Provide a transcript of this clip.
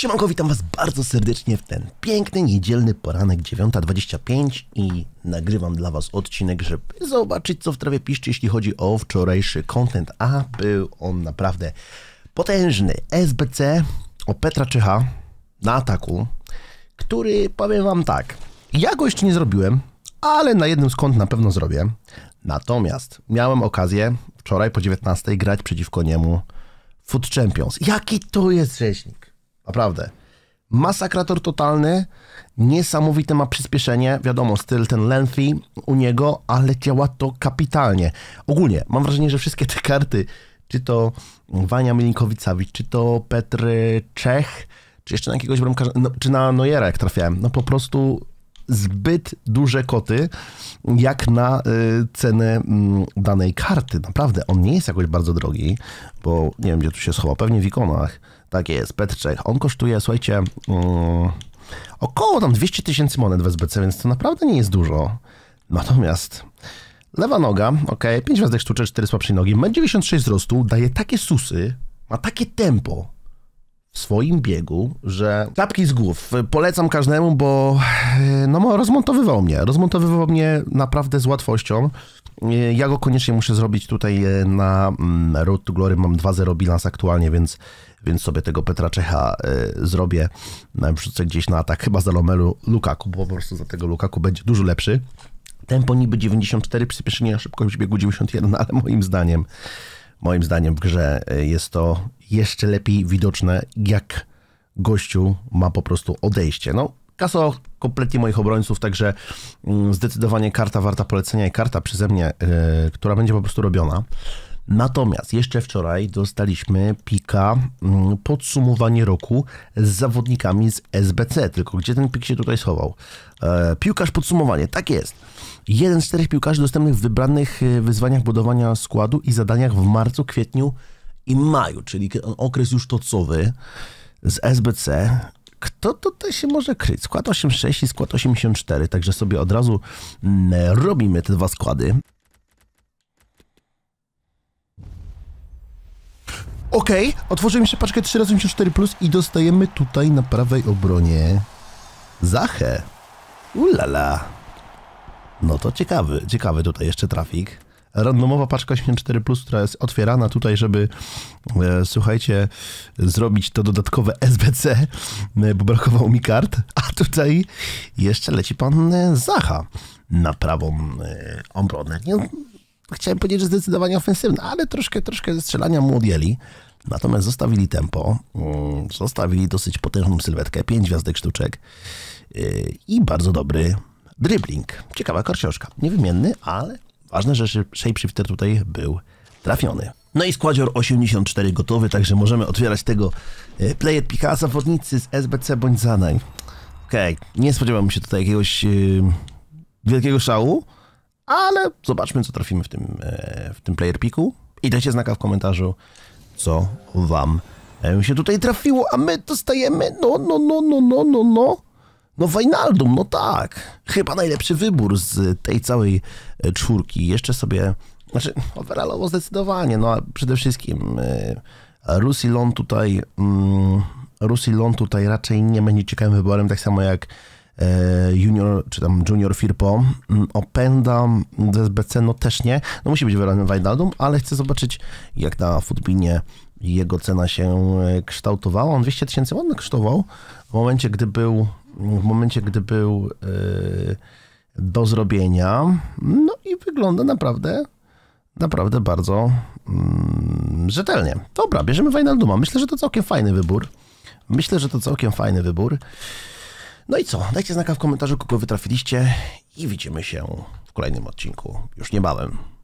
Siemanko, witam Was bardzo serdecznie w ten piękny, niedzielny poranek 9.25 i nagrywam dla Was odcinek, żeby zobaczyć, co w trawie piszczy, jeśli chodzi o wczorajszy content, a był on naprawdę potężny. SBC o Petra Czycha na ataku, który, powiem Wam tak, ja go jeszcze nie zrobiłem, ale na jednym skąd na pewno zrobię. Natomiast miałem okazję wczoraj po 19 grać przeciwko niemu Food Champions. Jaki to jest rzeźnik? Naprawdę. Masakrator totalny, niesamowite ma przyspieszenie, wiadomo, styl ten lengthy u niego, ale działa to kapitalnie. Ogólnie, mam wrażenie, że wszystkie te karty, czy to Wania Milinkowicawicz, czy to Petr Czech, czy jeszcze na jakiegoś bramkarza, no, czy na Nojerek jak trafiałem, no po prostu zbyt duże koty, jak na y, cenę mm, danej karty. Naprawdę, on nie jest jakoś bardzo drogi, bo nie wiem, gdzie tu się schowa, pewnie w ikonach. Tak jest, Petrzech. On kosztuje, słuchajcie, mm, około tam 200 tysięcy monet w SBC, więc to naprawdę nie jest dużo. Natomiast lewa noga, ok, 5 gwiazdek sztuczek, 4 słabszej nogi, ma 96 wzrostu, daje takie susy, ma takie tempo, swoim biegu, że tapki z głów polecam każdemu, bo e, no, rozmontowywał mnie. Rozmontowywał mnie naprawdę z łatwością. E, ja go koniecznie muszę zrobić tutaj e, na mm, Road to Glory. Mam 2-0 bilans aktualnie, więc, więc sobie tego Petra Czecha zrobię. Wrzucę gdzieś na atak, chyba za Lomelu Lukaku, bo po prostu za tego Lukaku będzie dużo lepszy. Tempo niby 94, przyspieszenie na szybkość biegu 91, ale moim zdaniem moim zdaniem w grze e, jest to jeszcze lepiej widoczne, jak gościu ma po prostu odejście. No, kaso kompletnie moich obrońców, także mm, zdecydowanie karta warta polecenia i karta przeze mnie, e, która będzie po prostu robiona. Natomiast jeszcze wczoraj dostaliśmy Mm, podsumowanie roku z zawodnikami z SBC. Tylko gdzie ten pik się tutaj schował? E, piłkarz podsumowanie, tak jest. Jeden z czterech piłkarzy dostępnych w wybranych e, wyzwaniach budowania składu i zadaniach w marcu, kwietniu i maju, czyli okres już tocowy z SBC. Kto tutaj się może kryć? Skład 8.6 i skład 84, także sobie od razu mm, robimy te dwa składy. Okej, okay. otworzymy się paczkę 3x84 plus i dostajemy tutaj na prawej obronie Zachę. Ulala. No to ciekawy, ciekawy tutaj jeszcze trafik. Randomowa paczka 84 plus, która jest otwierana tutaj, żeby e, słuchajcie, zrobić to dodatkowe SBC, e, bo brakowało mi kart. A tutaj jeszcze leci pan e, Zacha na prawą e, obronę chciałem powiedzieć, że zdecydowanie ofensywna, ale troszkę, troszkę ze strzelania mu odjęli. Natomiast zostawili tempo, mm, zostawili dosyć potężną sylwetkę, 5 gwiazdek sztuczek yy, i bardzo dobry dribbling. Ciekawa nie Niewymienny, ale ważne, że shapeshifter tutaj był trafiony. No i składzior 84 gotowy, także możemy otwierać tego yy, playet Pika zawodnicy z SBC bądź zadań. Okej, okay. nie spodziewałem się tutaj jakiegoś yy, wielkiego szału, ale zobaczmy, co trafimy w tym, e, w tym player picku. i dajcie znaka w komentarzu, co wam e, się tutaj trafiło, a my dostajemy, no, no, no, no, no, no, no, no Wajnaldum, no tak, chyba najlepszy wybór z tej całej e, czwórki, jeszcze sobie, znaczy, overallowo zdecydowanie, no, a przede wszystkim Rusilon tutaj, mm, Rusilon tutaj raczej nie będzie ciekawym wyborem, tak samo jak E, junior, czy tam junior Firpo, mm, opędam z SBC, no też nie, no musi być wybrany Wijnaldum, ale chcę zobaczyć jak na Futbinie jego cena się e, kształtowała. On 200 tysięcy ładnie kosztował w momencie, gdy był, w momencie, gdy był yy, do zrobienia. No i wygląda naprawdę, naprawdę bardzo yy, rzetelnie. Dobra, bierzemy Wijnalduma. Myślę, że to całkiem fajny wybór. Myślę, że to całkiem fajny wybór. No i co? Dajcie znaka w komentarzu, kogo wytrafiliście i widzimy się w kolejnym odcinku już niebawem.